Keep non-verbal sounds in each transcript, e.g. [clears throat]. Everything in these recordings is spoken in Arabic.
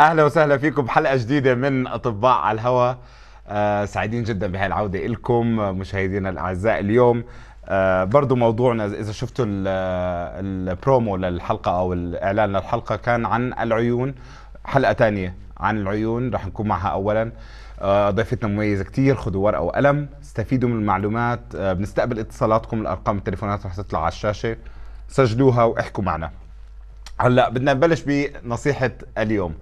اهلا وسهلا فيكم بحلقه جديده من اطباء على الهواء آه سعيدين جدا بهاي العوده لكم مشاهدينا الاعزاء اليوم آه برضو موضوعنا اذا شفتوا آه، البرومو للحلقه او الاعلان للحلقه كان عن العيون حلقه تانية عن العيون رح نكون معها اولا آه ضيفتنا مميزه كتير خذوا ورقه وقلم استفيدوا من المعلومات آه بنستقبل اتصالاتكم الارقام التليفونات رح تطلع على الشاشه سجلوها واحكوا معنا هلا بدنا نبلش بنصيحه اليوم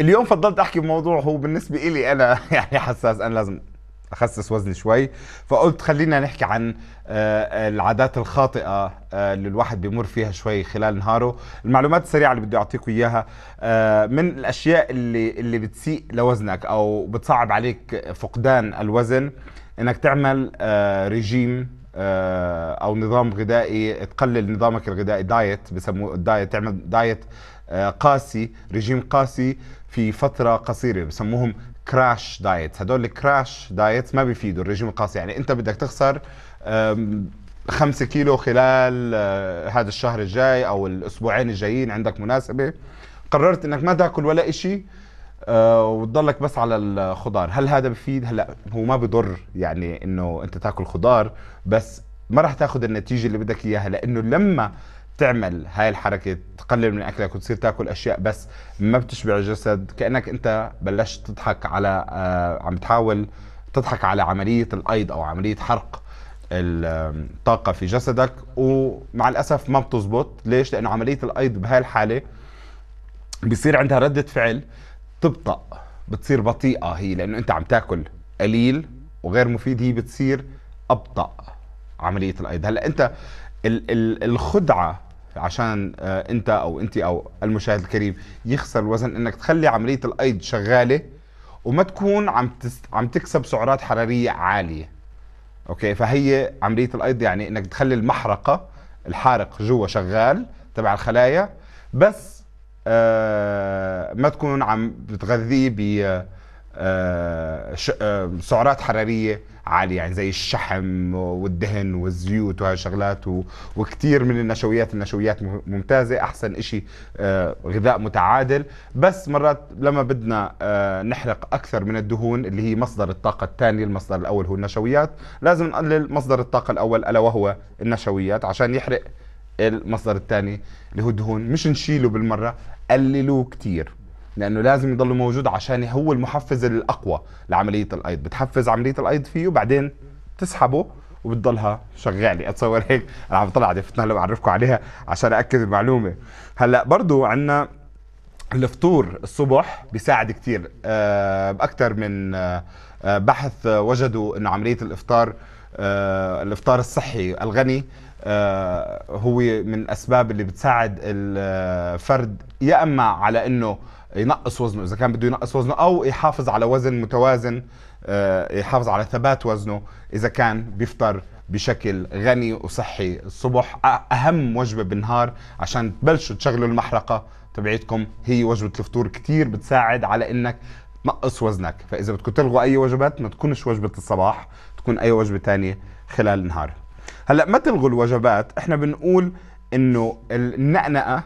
اليوم فضلت احكي بموضوع هو بالنسبه لي انا [laughs] يعني حساس انا لازم اخسس وزني شوي فقلت خلينا نحكي عن آه، العادات الخاطئه آه، اللي الواحد بيمر فيها شوي خلال نهاره المعلومات السريعه اللي بدي اعطيكم اياها آه، من الاشياء اللي اللي بتسيء لوزنك او بتصعب عليك فقدان الوزن انك تعمل ريجيم آه، او نظام غذائي تقلل نظامك الغذائي دايت بسموه الدايت تعمل دايت آه، قاسي رجيم قاسي في فتره قصيره بسموهم كراش دايت هدول الكراش دايت ما بيفيدوا الرجيم القاسي يعني انت بدك تخسر خمسة كيلو خلال آه، هذا الشهر الجاي او الاسبوعين الجايين عندك مناسبه قررت انك ما تاكل ولا شيء آه، وتضلك بس على الخضار هل هذا بفيد هلا هو ما بضر يعني انه انت تاكل خضار بس ما راح تاخذ النتيجه اللي بدك اياها لانه لما تعمل هاي الحركة تقلل من أكلك وتصير تاكل أشياء بس ما بتشبع الجسد كأنك أنت بلشت تضحك على آه عم تحاول تضحك على عملية الأيض أو عملية حرق الطاقة في جسدك ومع الأسف ما بتزبط ليش؟ لأنه عملية الأيض بهاي الحالة بيصير عندها ردة فعل بتبطأ بتصير بطيئة هي لأنه أنت عم تاكل قليل وغير مفيد هي بتصير أبطأ عملية الأيض هلا أنت ال ال الخدعة عشان آه، أنت أو أنت أو المشاهد الكريم يخسر الوزن أنك تخلي عملية الأيض شغالة وما تكون عم تست... عم تكسب سعرات حرارية عالية أوكي فهي عملية الأيض يعني أنك تخلي المحرقة الحارق جوا شغال تبع الخلايا بس آه، ما تكون عم بتغذيه ب آه، آه، سعرات حراريه عاليه يعني زي الشحم والدهن والزيوت وهالشغلات وكثير من النشويات النشويات ممتازه احسن شيء غذاء متعادل بس مرات لما بدنا نحرق اكثر من الدهون اللي هي مصدر الطاقه الثاني المصدر الاول هو النشويات لازم نقلل مصدر الطاقه الاول الا وهو النشويات عشان يحرق المصدر الثاني اللي هو الدهون مش نشيله بالمره قللوه كتير لانه لازم يضل موجود عشان هو المحفز الاقوى لعمليه الايض بتحفز عمليه الايض فيه وبعدين تسحبه وبتضلها شغاله اتصور هيك انا عم بطلع عرفتنا هلا بعرفكم عليها عشان اكد المعلومه هلا برضو عندنا الفطور الصبح بيساعد كثير آه، باكثر من آه، آه، بحث وجدوا انه عمليه الافطار الافطار الصحي الغني آه، هو من الاسباب اللي بتساعد الفرد يا اما على انه ينقص وزنه اذا كان بده ينقص وزنه او يحافظ على وزن متوازن آه، يحافظ على ثبات وزنه اذا كان بيفطر بشكل غني وصحي الصبح اهم وجبه بالنهار عشان تبلشوا تشغلوا المحرقه تبعيتكم هي وجبه الفطور كثير بتساعد على انك تنقص وزنك فاذا بدكم تلغوا اي وجبات ما تكونش وجبه الصباح تكون اي وجبه ثانيه خلال النهار هلا ما تلغوا الوجبات احنا بنقول انه النقنقه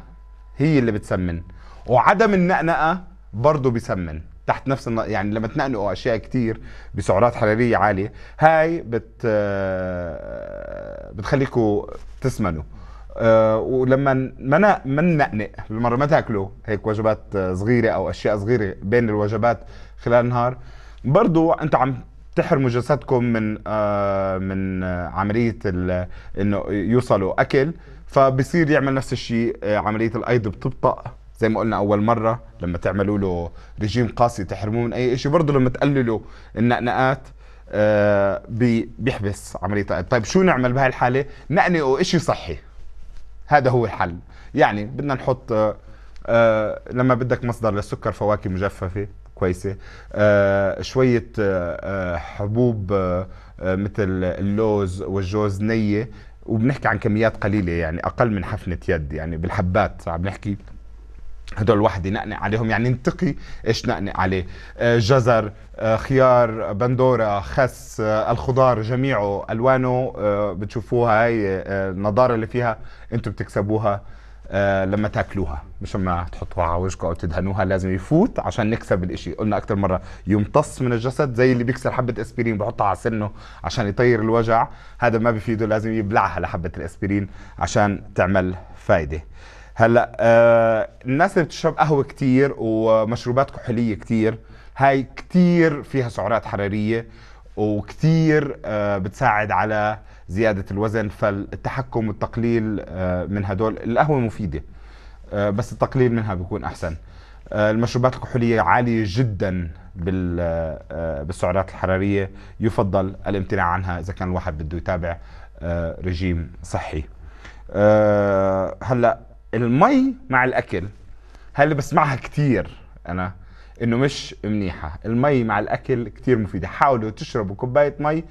هي اللي بتسمن وعدم النقنقه برضه بيسمن تحت نفس النق... يعني لما تنقنقوا اشياء كتير بسعرات حراريه عاليه هاي بت بتخليكم تسمنوا آه، ولما ما ما ننقنق بالمره ما تاكلوا هيك وجبات صغيره او اشياء صغيره بين الوجبات خلال النهار برضو انت عم تحرموا جسدكم من آه من آه، عمليه انه يوصلوا اكل فبصير يعمل نفس الشيء آه، عمليه الايض بتبطأ زي ما قلنا اول مره لما تعملوا له رجيم قاسي تحرموه من اي شيء برضه لما تقللوا النقنقات آه بيحبس عمليه الأيض. طيب شو نعمل بهاي الحاله نقنقوا شيء صحي هذا هو الحل يعني بدنا نحط آه, آه، لما بدك مصدر للسكر فواكه مجففه كويسه آه، شويه آه، آه، حبوب مثل اللوز والجوز نيه وبنحكي عن كميات قليله يعني اقل من حفنه يد يعني بالحبات عم نحكي هدول الواحد ينقنق عليهم يعني ننتقي ايش نقنق عليه جزر خيار بندوره خس الخضار جميعه الوانه بتشوفوها هاي النضاره اللي فيها انتم بتكسبوها آه، لما تاكلوها مش لما تحطوها على وشكم او تدهنوها لازم يفوت عشان نكسب الاشي قلنا اكثر مره يمتص من الجسد زي اللي بيكسر حبه اسبرين بحطها على سنه عشان يطير الوجع هذا ما بفيده لازم يبلعها لحبه الاسبرين عشان تعمل فايده هلا آه الناس اللي بتشرب قهوه كثير ومشروبات كحوليه كثير هاي كثير فيها سعرات حراريه وكثير آه بتساعد على زياده الوزن فالتحكم والتقليل آه، من هدول القهوه مفيده آه، بس التقليل منها بيكون احسن آه، المشروبات الكحوليه عاليه جدا بالسعرات الحراريه يفضل الامتناع عنها اذا كان الواحد بده يتابع رجيم صحي هلا المي مع الاكل هل بسمعها كثير انا انه مش منيحه المي مع الاكل كثير مفيده حاولوا تشربوا كوبايه مي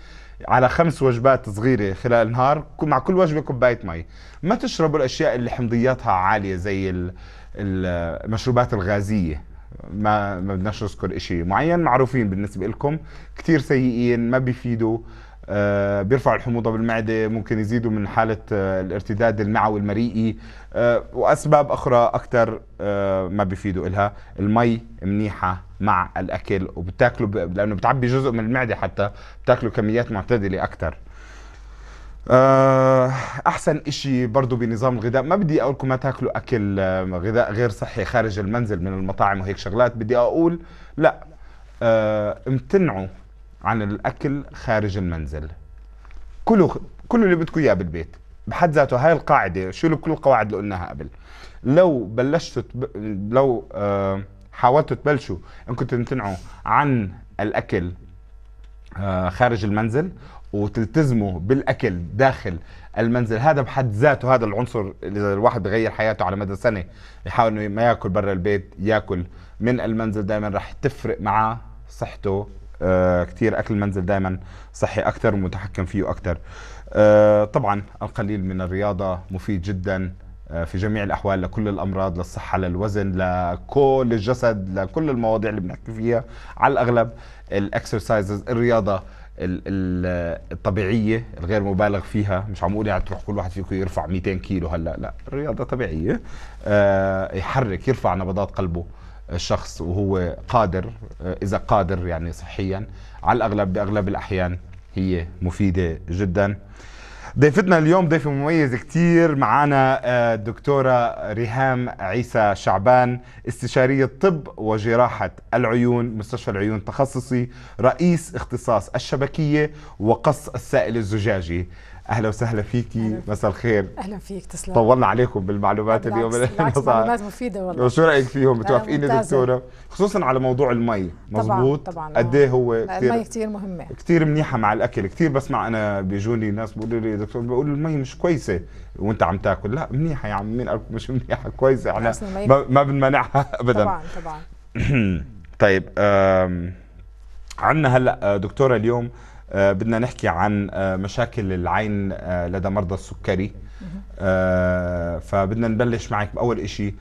على خمس وجبات صغيره خلال النهار مع كل وجبه كوبايه مي ما تشربوا الاشياء اللي حمضياتها عاليه زي المشروبات الغازيه ما ما بدناش نذكر شيء معين معروفين بالنسبه لكم كثير سيئين ما بيفيدوا آه، بيرفع الحموضه بالمعده ممكن يزيدوا من حاله آه، الارتداد المعوي المريئي آه، واسباب اخرى اكثر ما بيفيدوا إلها المي منيحه مع الاكل وبتاكلوا لانه بتعبي جزء من المعده حتى بتاكلوا كميات معتدله اكثر احسن اشي برضو بنظام الغذاء ما بدي اقول لكم ما تاكلوا اكل غذاء غير صحي خارج المنزل من المطاعم وهيك شغلات بدي اقول لا امتنعوا عن الاكل خارج المنزل كلوا كل اللي بدكم اياه بالبيت بحد ذاته هاي القاعده شيلوا كل القواعد اللي قلناها قبل لو بلشتوا تب... لو آه حاولتوا تبلشوا انكم تمتنعوا عن الاكل آه خارج المنزل وتلتزموا بالاكل داخل المنزل هذا بحد ذاته هذا العنصر اذا الواحد بغير حياته على مدى سنه يحاول انه ما ياكل برا البيت ياكل من المنزل دائما راح تفرق معاه صحته آه، كتير اكل المنزل دائما صحي اكثر ومتحكم فيه اكثر آه، طبعا القليل من الرياضه مفيد جدا آه، في جميع الاحوال لكل الامراض للصحه للوزن لكل الجسد لكل المواضيع اللي بنحكي فيها على الاغلب الاكسرسايزز الرياضه الطبيعيه الغير مبالغ فيها مش عم اقول يعني تروح كل واحد فيكم يرفع 200 كيلو هلا لا الرياضه طبيعيه يحرك يرفع نبضات قلبه الشخص وهو قادر آه، اذا قادر يعني صحيا على الاغلب باغلب الاحيان هي مفيده جدا ضيفتنا اليوم ضيفة مميزة كتير معنا الدكتورة آه، ريهام عيسى شعبان استشارية طب وجراحة العيون مستشفى العيون تخصصي رئيس اختصاص الشبكية وقص السائل الزجاجي اهلا وسهلا فيكي مساء الخير اهلا فيك تسلم طولنا عليكم بالمعلومات اليوم [laughs] معلومات مفيده والله شو رايك فيهم متوافقين دكتوره خصوصا على موضوع المي مضبوط طبعا قد ايه هو كثير المي كثير مهمه كثير منيحه مع الاكل كثير بسمع انا بيجوني ناس بيقولوا لي دكتور بيقولوا المي مش كويسه وانت عم تاكل لا منيحه يا عم مين مش منيحه كويسه احنا ما بنمنعها [laughs] ابدا طبعا طبعا [clears throat] طيب عندنا هلا دكتوره اليوم آه، بدنا نحكي عن آه، مشاكل العين آه، لدى مرضى السكري فبدنا نبلش معك بأول شيء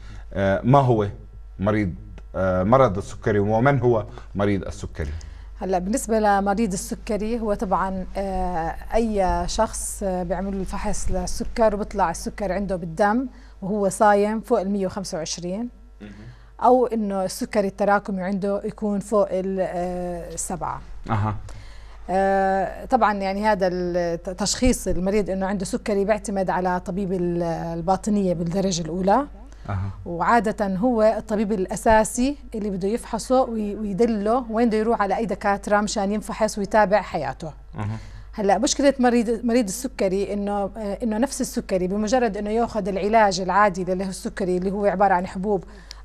ما هو مريض مرض السكري ومن هو مريض السكري هلا بالنسبه لمريض السكري هو طبعا اي شخص بيعمل له الفحص للسكر وبيطلع السكر عنده بالدم وهو صايم فوق ال 125 او انه السكري التراكمي عنده يكون فوق السبعه اها آه، طبعا يعني هذا تشخيص المريض انه عنده سكري بيعتمد على طبيب الباطنيه بالدرجه الاولى أه. وعادة هو الطبيب الأساسي اللي بده يفحصه ويدله وين بده يروح على أي دكاترة مشان ينفحص ويتابع حياته أه. هلا مشكله مريض مريض السكري انه آه، انه نفس السكري بمجرد انه ياخذ العلاج العادي السكري اللي هو عباره عن حبوب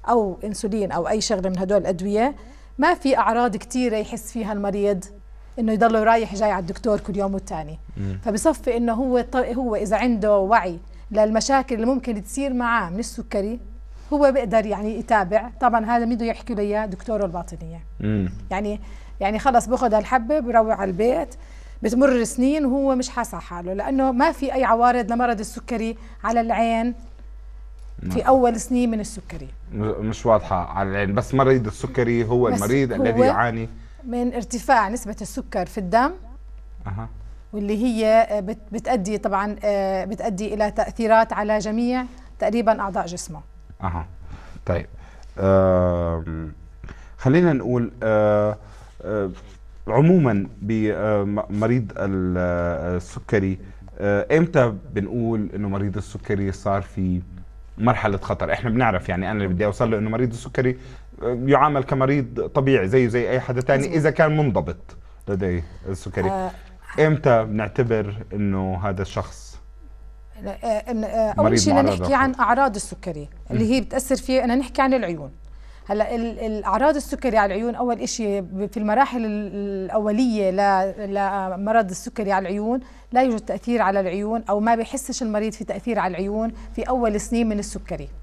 او انسولين او اي شغله من هدول الادويه ما في اعراض كثيره يحس فيها المريض انه يضل رايح جاي على الدكتور كل يوم والتاني فبصفي انه هو هو اذا عنده وعي للمشاكل اللي ممكن تصير معاه من السكري هو بيقدر يعني يتابع طبعا هذا مين بده يحكي له اياه دكتوره الباطنيه مم. يعني يعني خلص باخذ هالحبه بروح على البيت بتمر سنين وهو مش حاسس حاله لانه ما في اي عوارض لمرض السكري على العين في نعم. اول سنين من السكري مش واضحه على العين بس مريض السكري هو المريض هو الذي يعاني من ارتفاع نسبة السكر في الدم أه. واللي هي آه، بتأدي طبعا آه، بتأدي إلى تأثيرات على جميع تقريبا أعضاء جسمه أها طيب آه خلينا نقول آه, آه، عموما بمريض السكري امتى بنقول انه مريض السكري صار في مرحله خطر احنا بنعرف يعني انا اللي بدي اوصل له انه مريض السكري يعامل كمريض طبيعي زيه زي اي حدا تاني اذا كان منضبط لديه السكري آه امتى بنعتبر انه هذا الشخص آه، آه، اول شيء نحكي عن اعراض السكري اللي هي بتاثر فيه انا نحكي عن العيون هلا الاعراض السكري على العيون اول شيء في المراحل الاوليه لمرض السكري على العيون لا يوجد تاثير على العيون او ما بحسش المريض في تاثير على العيون في اول سنين من السكري